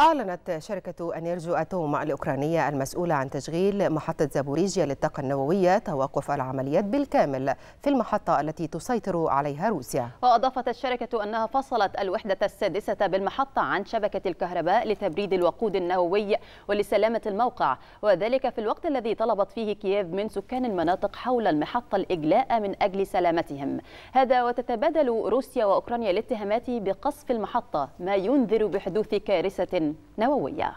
أعلنت شركة أنيرجو أتوم الأوكرانية المسؤولة عن تشغيل محطة زابوريجيا للطاقة النووية توقف العمليات بالكامل في المحطة التي تسيطر عليها روسيا وأضافت الشركة أنها فصلت الوحدة السادسة بالمحطة عن شبكة الكهرباء لتبريد الوقود النووي ولسلامة الموقع وذلك في الوقت الذي طلبت فيه كييف من سكان المناطق حول المحطة الإجلاء من أجل سلامتهم هذا وتتبادل روسيا وأوكرانيا الاتهامات بقصف المحطة ما ينذر بحدوث كارثة نووية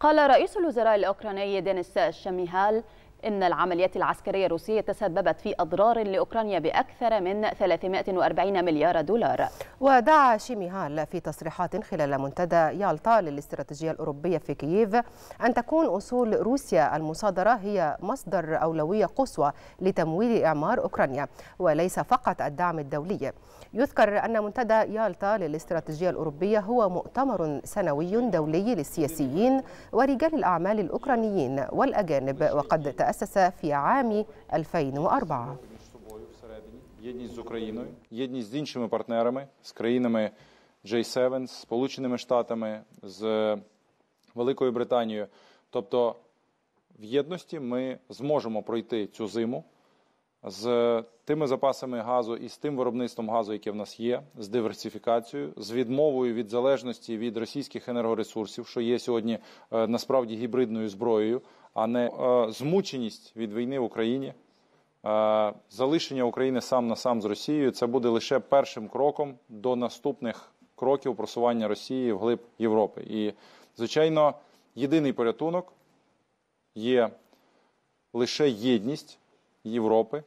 قال رئيس الوزراء الأوكراني دينيس شميهال إن العمليات العسكرية الروسية تسببت في أضرار لأوكرانيا بأكثر من 340 مليار دولار ودعا شيميهال في تصريحات خلال منتدى يالطا للاستراتيجية الأوروبية في كييف أن تكون أصول روسيا المصادرة هي مصدر أولوية قصوى لتمويل إعمار أوكرانيا وليس فقط الدعم الدولي يذكر أن منتدى يالطا للاستراتيجية الأوروبية هو مؤتمر سنوي دولي للسياسيين ورجال الأعمال الأوكرانيين والأجانب وقد تأسس في عام 2004 Єдність з Україною, єдність з іншими партнерами, з країнами J7, з Сполученими Штатами, з Великою Британією. Тобто в єдності ми зможемо пройти цю зиму з тими запасами газу і з тим виробництвом газу, яке в нас є, з диверсифікацією, з відмовою від залежності від російських енергоресурсів, що є сьогодні е, насправді гібридною зброєю а не е, змученість від війни в Україні. Е, залишення України сам на сам з Росією це буде лише першим кроком до наступних кроків просування Росії в глиб Європи. І, звичайно, єдиний порятунок є лише єдність Європи.